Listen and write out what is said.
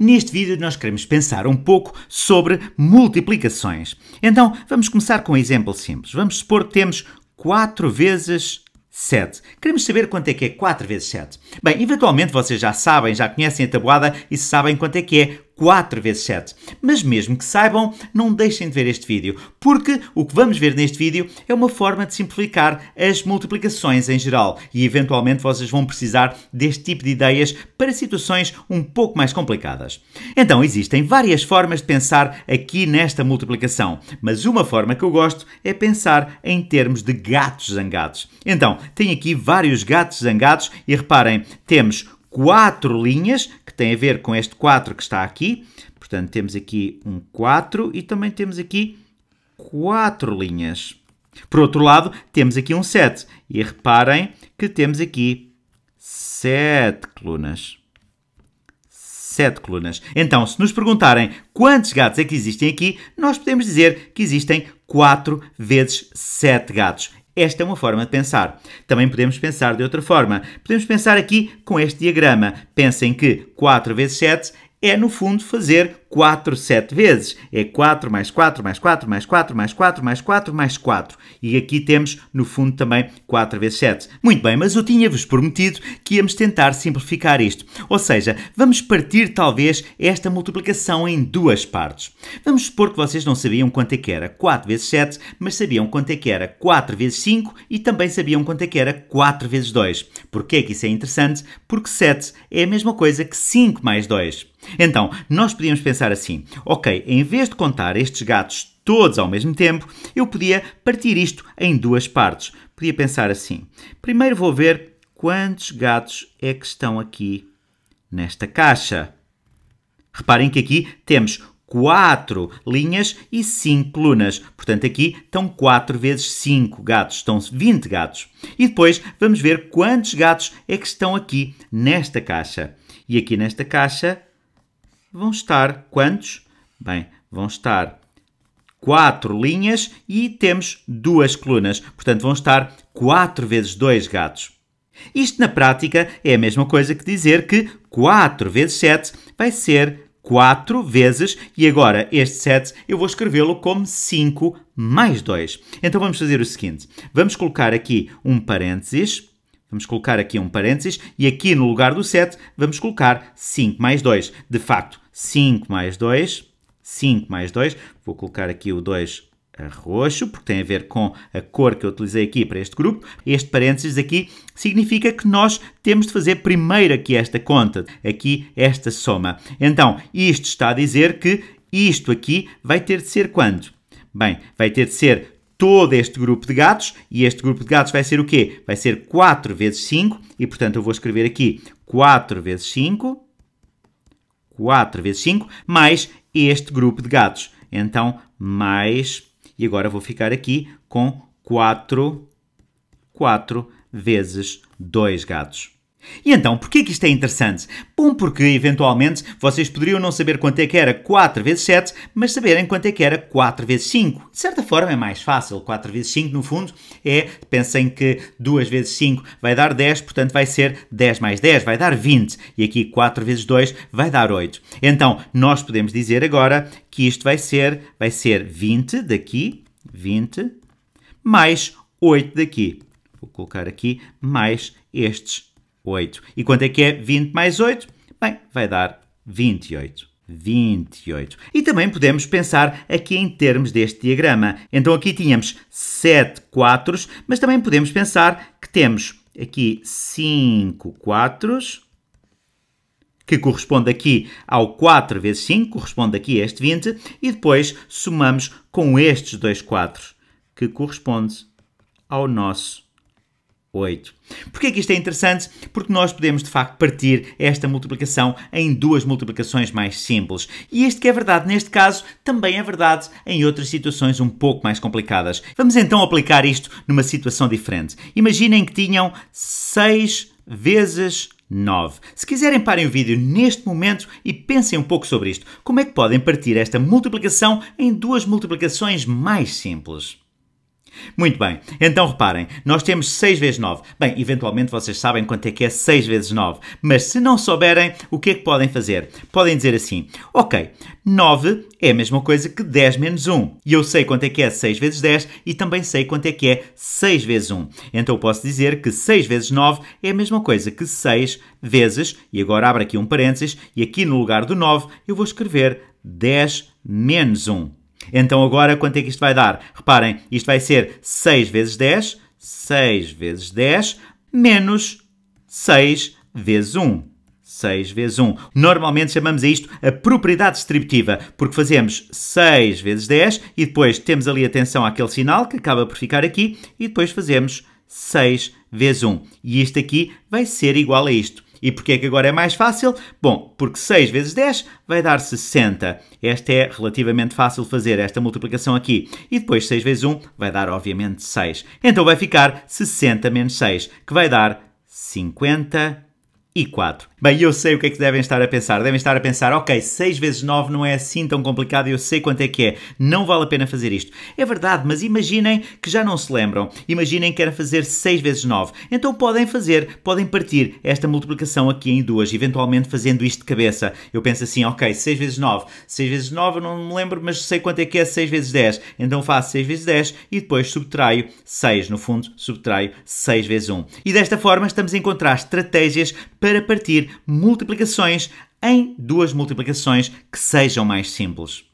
Neste vídeo nós queremos pensar um pouco sobre multiplicações. Então, vamos começar com um exemplo simples. Vamos supor que temos 4 vezes 7. Queremos saber quanto é que é 4 vezes 7. Bem, eventualmente vocês já sabem, já conhecem a tabuada e sabem quanto é que é 4 vezes 7. Mas mesmo que saibam, não deixem de ver este vídeo, porque o que vamos ver neste vídeo é uma forma de simplificar as multiplicações em geral e eventualmente vocês vão precisar deste tipo de ideias para situações um pouco mais complicadas. Então, existem várias formas de pensar aqui nesta multiplicação, mas uma forma que eu gosto é pensar em termos de gatos zangados. Então, tem aqui vários gatos zangados e reparem, temos quatro linhas tem a ver com este 4 que está aqui. Portanto, temos aqui um 4 e também temos aqui 4 linhas. Por outro lado, temos aqui um 7. E reparem que temos aqui 7 colunas. 7 colunas. Então, se nos perguntarem quantos gatos é que existem aqui, nós podemos dizer que existem 4 vezes 7 gatos. Esta é uma forma de pensar. Também podemos pensar de outra forma. Podemos pensar aqui com este diagrama. Pensem que 4 vezes 7 é, no fundo, fazer 4 7 vezes. É 4 mais 4 mais 4 mais 4 mais 4 mais 4 mais 4. E aqui temos, no fundo, também 4 vezes 7. Muito bem, mas eu tinha-vos prometido que íamos tentar simplificar isto. Ou seja, vamos partir, talvez, esta multiplicação em duas partes. Vamos supor que vocês não sabiam quanto é que era 4 vezes 7, mas sabiam quanto é que era 4 vezes 5 e também sabiam quanto é que era 4 vezes 2. Porquê é que isso é interessante? Porque 7 é a mesma coisa que 5 mais 2. Então, nós podíamos pensar assim: ok, em vez de contar estes gatos todos ao mesmo tempo, eu podia partir isto em duas partes. Podia pensar assim: primeiro vou ver quantos gatos é que estão aqui nesta caixa. Reparem que aqui temos quatro linhas e cinco colunas. Portanto, aqui estão 4 vezes 5 gatos, estão 20 gatos. E depois vamos ver quantos gatos é que estão aqui nesta caixa. E aqui nesta caixa vão estar quantos? Bem, vão estar quatro linhas e temos duas colunas. Portanto, vão estar 4 vezes 2 gatos. Isto na prática é a mesma coisa que dizer que 4 vezes 7 vai ser 4 vezes, e agora este 7 eu vou escrevê-lo como 5 mais 2. Então vamos fazer o seguinte: vamos colocar aqui um parênteses. Vamos colocar aqui um parênteses e aqui no lugar do 7 vamos colocar 5 mais 2. De facto, 5 mais 2, 5 mais 2, vou colocar aqui o 2 eh, roxo, porque tem a ver com a cor que eu utilizei aqui para este grupo. Este parênteses aqui significa que nós temos de fazer primeiro aqui esta conta, aqui esta soma. Então, isto está a dizer que isto aqui vai ter de ser quando? Bem, vai ter de ser todo este grupo de gatos, e este grupo de gatos vai ser o quê? Vai ser 4 vezes 5, e portanto eu vou escrever aqui 4 vezes 5, 4 vezes 5, mais este grupo de gatos. Então, mais, e agora vou ficar aqui com 4, 4 vezes 2 gatos. E então, porquê que isto é interessante? Bom, porque eventualmente vocês poderiam não saber quanto é que era 4 vezes 7, mas saberem quanto é que era 4 vezes 5. De certa forma é mais fácil. 4 vezes 5, no fundo, é, pensem que 2 vezes 5 vai dar 10, portanto vai ser 10 mais 10, vai dar 20. E aqui 4 vezes 2 vai dar 8. Então, nós podemos dizer agora que isto vai ser, vai ser 20 daqui, 20, mais 8 daqui. Vou colocar aqui mais estes 8. E quanto é que é 20 mais 8? Bem, vai dar 28. 28. E também podemos pensar aqui em termos deste diagrama. Então aqui tínhamos 7 quartos, mas também podemos pensar que temos aqui 5 quartos, que corresponde aqui ao 4 vezes 5, corresponde aqui a este 20, e depois somamos com estes dois quartos, que corresponde ao nosso 8. Porquê é que isto é interessante? Porque nós podemos, de facto, partir esta multiplicação em duas multiplicações mais simples. E isto que é verdade neste caso, também é verdade em outras situações um pouco mais complicadas. Vamos então aplicar isto numa situação diferente. Imaginem que tinham 6 vezes 9. Se quiserem, parem o vídeo neste momento e pensem um pouco sobre isto. Como é que podem partir esta multiplicação em duas multiplicações mais simples? Muito bem, então reparem, nós temos 6 vezes 9. Bem, eventualmente vocês sabem quanto é que é 6 vezes 9, mas se não souberem, o que é que podem fazer? Podem dizer assim: ok, 9 é a mesma coisa que 10 menos 1, e eu sei quanto é que é 6 vezes 10 e também sei quanto é que é 6 vezes 1. Então eu posso dizer que 6 vezes 9 é a mesma coisa que 6 vezes, e agora abro aqui um parênteses, e aqui no lugar do 9 eu vou escrever 10 menos 1. Então agora quanto é que isto vai dar? Reparem, isto vai ser 6 vezes 10, 6 vezes 10, menos 6 vezes 1. 6 vezes 1. Normalmente chamamos a isto a propriedade distributiva, porque fazemos 6 vezes 10 e depois temos ali atenção àquele sinal que acaba por ficar aqui e depois fazemos 6 vezes 1. E isto aqui vai ser igual a isto. E porquê é que agora é mais fácil? Bom, porque 6 vezes 10 vai dar 60. Esta é relativamente fácil fazer, esta multiplicação aqui. E depois 6 vezes 1 vai dar, obviamente, 6. Então vai ficar 60 menos 6, que vai dar 54. Bem, eu sei o que é que devem estar a pensar. Devem estar a pensar, ok, 6 vezes 9 não é assim tão complicado, eu sei quanto é que é, não vale a pena fazer isto. É verdade, mas imaginem que já não se lembram. Imaginem que era fazer 6 vezes 9. Então podem fazer, podem partir esta multiplicação aqui em duas, eventualmente fazendo isto de cabeça. Eu penso assim, ok, 6 vezes 9. 6 vezes 9 eu não me lembro, mas sei quanto é que é 6 vezes 10. Então faço 6 vezes 10 e depois subtraio 6. No fundo, subtraio 6 vezes 1. E desta forma estamos a encontrar estratégias para partir multiplicações em duas multiplicações que sejam mais simples.